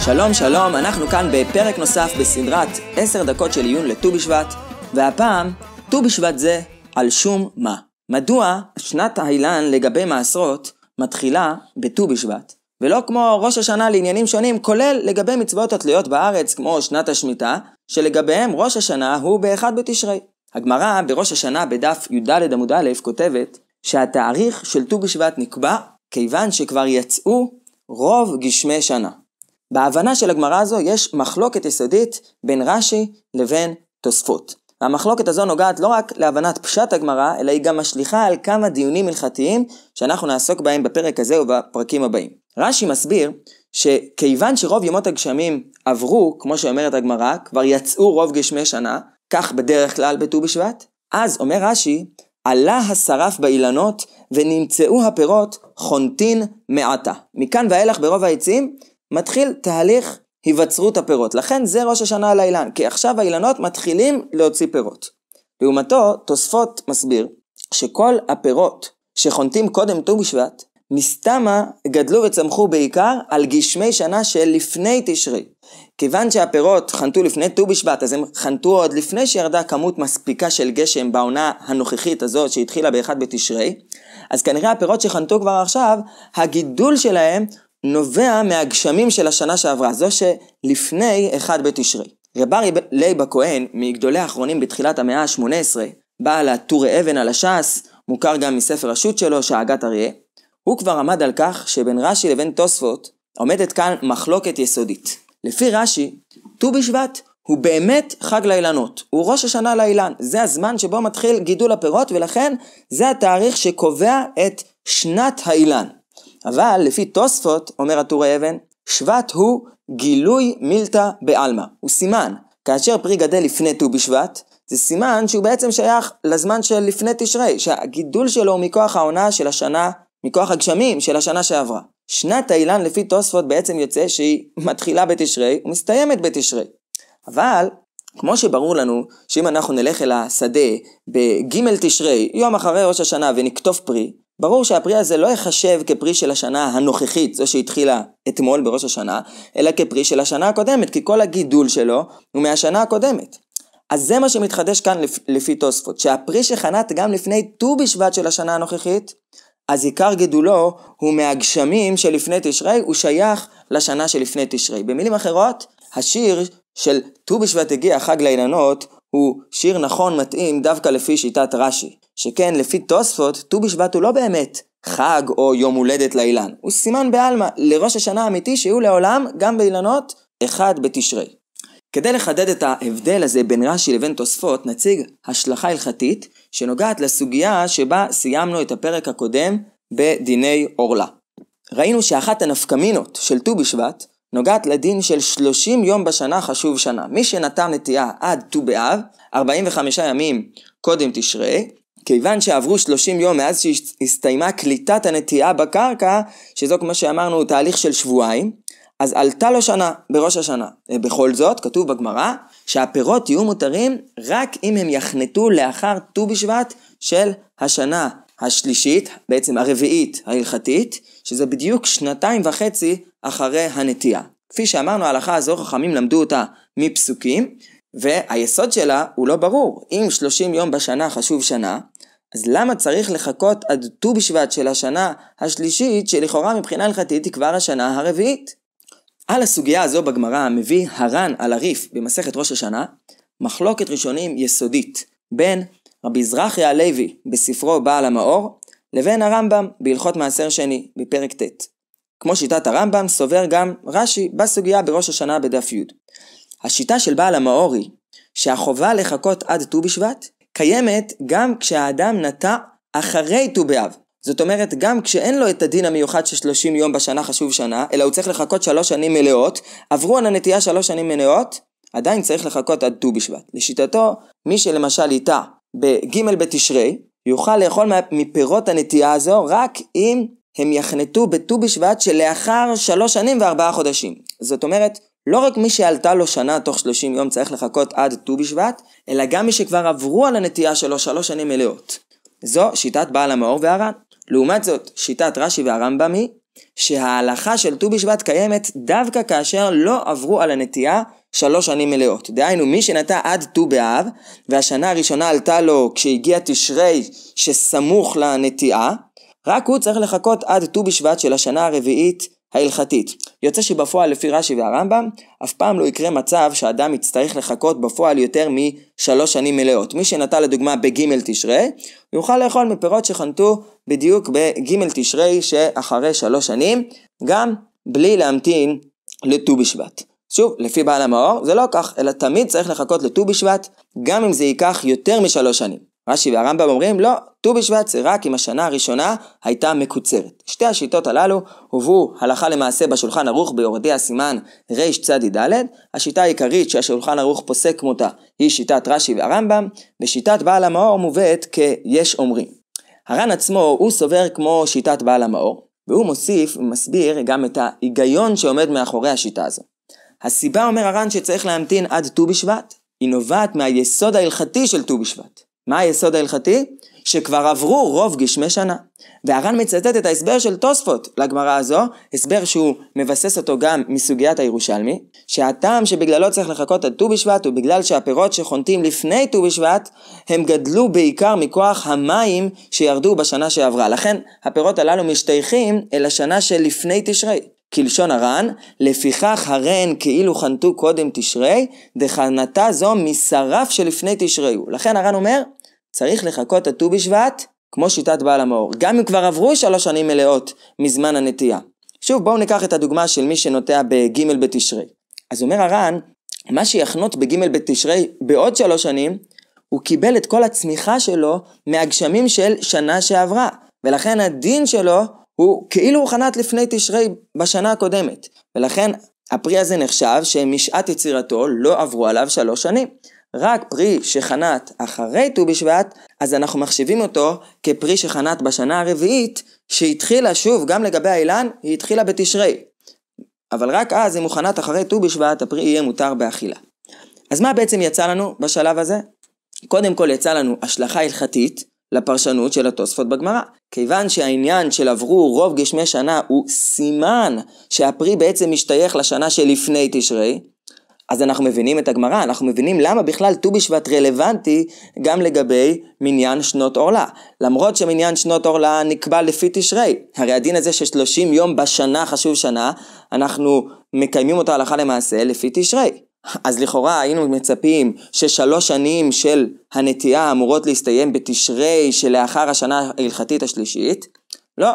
שלום שלום, אנחנו כאן בפרק נוסף בסדרת 10 דקות של עיון לט"ו בשבט, והפעם ט"ו בשבט זה על שום מה. מדוע שנת האילן לגבי מעשרות מתחילה בט"ו בשבט? ולא כמו ראש השנה לעניינים שונים, כולל לגבי מצוות התלויות בארץ, כמו שנת השמיטה, שלגביהם ראש השנה הוא באחד בתשרי. הגמרא בראש השנה בדף י"ד עמוד א' כותבת שהתאריך של ט"ו בשבט נקבע כיוון שכבר יצאו רוב גשמי שנה. בהבנה של הגמרא הזו יש מחלוקת יסודית בין רש"י לבין תוספות. המחלוקת הזו נוגעת לא רק להבנת פשט הגמרא, אלא היא גם משליכה על כמה דיונים הלכתיים שאנחנו נעסוק בהם בפרק הזה ובפרקים הבאים. רש"י מסביר שכיוון שרוב ימות הגשמים עברו, כמו שאומרת הגמרא, כבר יצאו רוב גשמי שנה, כך בדרך כלל בט"ו בשבט. אז אומר רש"י, עלה השרף באילנות ונמצאו הפירות חונטין מעתה. מכאן ואילך ברוב העצים מתחיל תהליך היווצרות הפירות. לכן זה ראש השנה על האילן, כי עכשיו האילנות מתחילים להוציא פירות. לעומתו, תוספות מסביר שכל הפירות שחונטים קודם ט"ו בשבט, מסתמה גדלו וצמחו בעיקר על גשמי שנה שלפני תשרי. כיוון שהפירות חנתו לפני ט"ו בשבט, אז הם חנתו עוד לפני שירדה כמות מספיקה של גשם בעונה הנוכחית הזאת שהתחילה באחד בתשרי, אז כנראה הפירות שחנתו כבר עכשיו, הגידול שלהם נובע מהגשמים של השנה שעברה, זו שלפני אחד בתשרי. רב ארי לייב הכהן, מגדולי האחרונים בתחילת המאה ה-18, בעל הטורי אבן על הש"ס, מוכר גם מספר השו"ת שלו, שאגת אריה, הוא כבר עמד על כך שבין רש"י לבין תוספות עומדת כאן מחלוקת יסודית. לפי רש"י, ט"ו בשבט הוא באמת חג לאילנות, הוא ראש השנה לאילן, זה הזמן שבו מתחיל גידול הפירות ולכן זה התאריך שקובע את שנת האילן. אבל לפי תוספות, אומר הטורי אבן, שבט הוא גילוי מילתא בעלמא, הוא סימן. כאשר פרי גדל לפני ט"ו בשבט, זה סימן שהוא בעצם שייך לזמן של לפני תשרי, שהגידול שלו הוא מכוח העונה של השנה מכוח הגשמים של השנה שעברה. שנת האילן לפי תוספות בעצם יוצא שהיא מתחילה בתשרי ומסתיימת בתשרי. אבל כמו שברור לנו שאם אנחנו נלך אל השדה בג' תשרי, יום אחרי ראש השנה ונקטוף פרי, ברור שהפרי הזה לא ייחשב כפרי של השנה הנוכחית, זו שהתחילה אתמול בראש השנה, אלא כפרי של השנה הקודמת, כי כל הגידול שלו הוא מהשנה הקודמת. אז זה מה שמתחדש כאן לפי תוספות, שהפרי שחנת גם לפני ט"ו בשבט של השנה הנוכחית, אז עיקר גדולו הוא מהגשמים שלפני תשרי, הוא שייך לשנה שלפני תשרי. במילים אחרות, השיר של ט"ו בשבט הגיע חג לאילנות, הוא שיר נכון מתאים דווקא לפי שיטת רש"י. שכן לפי תוספות, ט"ו בשבט הוא לא באמת חג או יום הולדת לאילן. הוא סימן בעלמא לראש השנה האמיתי שיהיו לעולם גם באילנות אחד בתשרי. כדי לחדד את ההבדל הזה בין רש"י לבין תוספות, נציג השלכה הלכתית שנוגעת לסוגיה שבה סיימנו את הפרק הקודם בדיני עורלה. ראינו שאחת הנפקמינות של ט"ו בשבט נוגעת לדין של 30 יום בשנה חשוב שנה. מי שנטע נטייה עד ט"ו באב, 45 ימים קודם תשרי, כיוון שעברו 30 יום מאז שהסתיימה קליטת הנטייה בקרקע, שזו כמו שאמרנו תהליך של שבועיים, אז עלתה לו שנה, בראש השנה. אה, בכל זאת, כתוב בגמרא, שהפירות יהיו מותרים רק אם הם יחנטו לאחר ט"ו בשבט של השנה השלישית, בעצם הרביעית ההלכתית, שזה בדיוק שנתיים וחצי אחרי הנטייה. כפי שאמרנו, ההלכה הזו, חכמים למדו אותה מפסוקים, והיסוד שלה הוא לא ברור. אם 30 יום בשנה חשוב שנה, אז למה צריך לחכות עד ט"ו בשבט של השנה השלישית, שלכאורה מבחינה הלכתית היא כבר השנה הרביעית? על הסוגיה הזו בגמרא מביא הר"ן על הריף במסכת ראש השנה מחלוקת ראשונים יסודית בין רבי זרחיה הלוי בספרו בעל המאור לבין הרמב"ם בהלכות מעשר שני בפרק ט'. כמו שיטת הרמב"ם סובר גם רש"י בסוגיה בראש השנה בדף י'. השיטה של בעל המאור היא שהחובה לחכות עד ט"ו בשבט קיימת גם כשהאדם נטע אחרי ט"ו באב, זאת אומרת, גם כשאין לו את הדין המיוחד של 30 יום בשנה חשוב שנה, אלא הוא צריך לחכות שלוש שנים מלאות, עברו על הנטייה שלוש שנים מלאות, עדיין צריך לחכות עד ט"ו בשבט. לשיטתו, מי שלמשל ייטע בג' בתשרי, יוכל לאכול מפירות הנטייה הזו רק אם הם יחנטו בט"ו בשבט שלאחר שלוש שנים וארבעה חודשים. זאת אומרת, לא רק מי שעלתה לו שנה תוך 30 יום צריך לחכות עד ט"ו בשבט, אלא גם מי שכבר עברו על הנטייה שלו שלוש שנים מלאות. זו שיטת בעל המאור והר"ן. לעומת זאת, שיטת רש"י והרמב"ם היא שההלכה של ט"ו בשבט קיימת דווקא כאשר לא עברו על הנטייה שלוש שנים מלאות. דהיינו, מי שנטע עד ט"ו באב, והשנה הראשונה עלתה לו כשהגיע תשרי שסמוך לנטיעה, רק הוא צריך לחכות עד ט"ו בשבט של השנה הרביעית ההלכתית. יוצא שבפועל לפי רש"י והרמב"ם, אף פעם לא יקרה מצב שאדם יצטרך לחכות בפועל יותר משלוש שנים מלאות. מי שנטע לדוגמה בג' תשרי, יוכל לאכול מפירות שחנתו בדיוק בג' תשרי שאחרי שלוש שנים, גם בלי להמתין לט"ו בשבט. שוב, לפי בעל המאור זה לא כך, אלא תמיד צריך לחכות לט"ו בשבט, גם אם זה ייקח יותר משלוש שנים. רש"י והרמב"ם אומרים לא, ט"ו בשבט זה רק אם השנה הראשונה הייתה מקוצרת. שתי השיטות הללו הובאו הלכה למעשה בשולחן ערוך ביורדי הסימן רצ"ד. השיטה העיקרית שהשולחן ערוך פוסק כמותה היא שיטת רש"י והרמב"ם, ושיטת בעל המאור מובאת כ"יש אומרים". הר"ן עצמו הוא סובר כמו שיטת בעל המאור, והוא מוסיף ומסביר גם את ההיגיון שעומד מאחורי השיטה הזו. הסיבה אומר הר"ן שצריך להמתין עד ט"ו בשבט, היא נובעת מהיסוד ההלכתי של ט"ו בשבט. מה היסוד ההלכתי? שכבר עברו רוב גשמי שנה. והר"ן מצטט את ההסבר של תוספות לגמרא הזו, הסבר שהוא מבסס אותו גם מסוגיית הירושלמי, שהטעם שבגללו צריך לחכות עד ט"ו בשבט הוא בגלל שהפירות שחונטים לפני ט"ו בשבט, הם גדלו בעיקר מכוח המים שירדו בשנה שעברה. לכן הפירות הללו משתייכים אל השנה שלפני תשרי. כלשון הר"ן, לפיכך הרן כאילו חנתו קודם תשרי, דחנתה זו משרף שלפני תשרי הוא. לכן הר"ן אומר, צריך לחכות את ט"ו בשבט, כמו שיטת בעל המאור, גם אם כבר עברו שלוש שנים מלאות מזמן הנטייה. שוב, בואו ניקח את הדוגמה של מי שנוטע בג' בתשרי. אז אומר הר"ן, מה שיחנות בג' בתשרי בעוד שלוש שנים, הוא קיבל את כל הצמיחה שלו מהגשמים של שנה שעברה, ולכן הדין שלו הוא כאילו הוא חנת לפני תשרי בשנה הקודמת, ולכן הפרי הזה נחשב שמשעת יצירתו לא עברו עליו שלוש שנים. רק פרי שחנת אחרי ט"ו בשבט, אז אנחנו מחשיבים אותו כפרי שחנת בשנה הרביעית, שהתחילה שוב, גם לגבי האילן, היא התחילה בתשרי. אבל רק אז, אם הוא חנת אחרי ט"ו בשבט, הפרי יהיה מותר באכילה. אז מה בעצם יצא לנו בשלב הזה? קודם כל יצא לנו השלכה הלכתית, לפרשנות של התוספות בגמרא. כיוון שהעניין של עברו רוב גשמי שנה הוא סימן שהפרי בעצם משתייך לשנה שלפני תשרי, אז אנחנו מבינים את הגמרא, אנחנו מבינים למה בכלל ט"ו בשבט רלוונטי גם לגבי מניין שנות עורלה. למרות שמניין שנות עורלה נקבע לפי תשרי, הרי הדין הזה של 30 יום בשנה חשוב שנה, אנחנו מקיימים אותו הלכה למעשה לפי תשרי. אז לכאורה היינו מצפים ששלוש שנים של הנטייה אמורות להסתיים בתשרי שלאחר השנה ההלכתית השלישית. לא,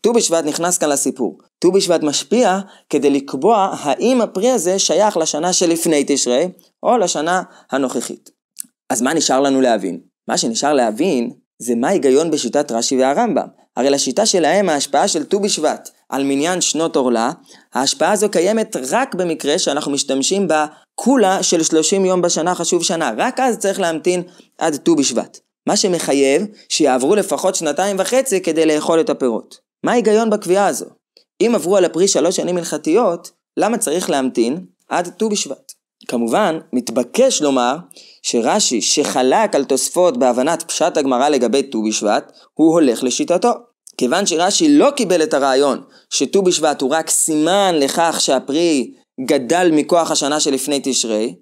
ט"ו בשבט נכנס כאן לסיפור. ט"ו בשבט משפיע כדי לקבוע האם הפרי הזה שייך לשנה שלפני תשרי או לשנה הנוכחית. אז מה נשאר לנו להבין? מה שנשאר להבין זה מה ההיגיון בשיטת רש"י והרמב"ם. הרי לשיטה שלהם ההשפעה של ט"ו בשבט על מניין שנות עורלה, ההשפעה הזו קיימת רק במקרה שאנחנו משתמשים בקולה של 30 יום בשנה חשוב שנה, רק אז צריך להמתין עד ט"ו בשבט. מה שמחייב שיעברו לפחות שנתיים וחצי כדי לאכול את הפירות. מה ההיגיון בקביעה הזו? אם עברו על הפרי שלוש שנים הלכתיות, למה צריך להמתין עד ט"ו בשבט? כמובן, מתבקש לומר שרש"י שחלק על תוספות בהבנת פשט הגמרא לגבי ט"ו בשבט, הוא הולך לשיטתו. כיוון שרש"י לא קיבל את הרעיון שט"ו בשבט הוא רק סימן לכך שהפרי גדל מכוח השנה שלפני תשרי,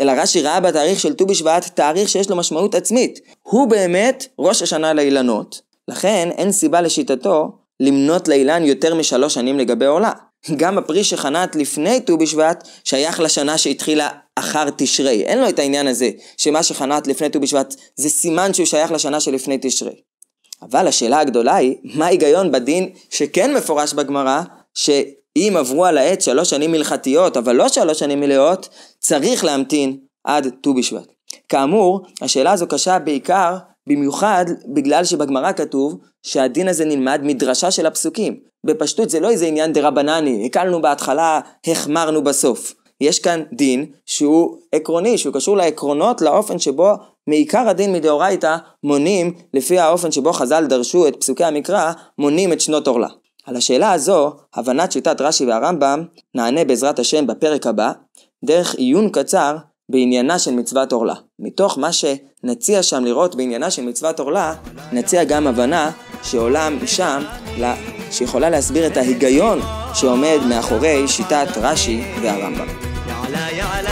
אלא רש"י ראה בתאריך של ט"ו בשבט תאריך שיש לו משמעות עצמית. הוא באמת ראש השנה לאילנות. לכן אין סיבה לשיטתו למנות לאילן יותר משלוש שנים לגבי עולה. גם הפרי שחנת לפני ט"ו בשבט שייך לשנה שהתחילה אחר תשרי. אין לו את העניין הזה שמה שחנת לפני ט"ו בשבט זה סימן שהוא שייך לשנה שלפני תשרי. אבל השאלה הגדולה היא, מה ההיגיון בדין שכן מפורש בגמרא, שאם עברו על העץ שלוש שנים הלכתיות, אבל לא שלוש שנים מלאות, צריך להמתין עד ט"ו בשבט. כאמור, השאלה הזו קשה בעיקר במיוחד בגלל שבגמרא כתוב שהדין הזה נלמד מדרשה של הפסוקים. בפשטות זה לא איזה עניין דה רבנני, הקלנו בהתחלה, החמרנו בסוף. יש כאן דין שהוא עקרוני, שהוא קשור לעקרונות, לאופן שבו מעיקר הדין מדאורייתא מונים, לפי האופן שבו חז"ל דרשו את פסוקי המקרא, מונים את שנות עורלה. על השאלה הזו, הבנת שיטת רש"י והרמב"ם, נענה בעזרת השם בפרק הבא, דרך עיון קצר בעניינה של מצוות עורלה. מתוך מה שנציע שם לראות בעניינה של מצוות עורלה, נציע גם הבנה שעולה משם, שיכולה להסביר את ההיגיון שעומד מאחורי שיטת רש"י והרמב"ם.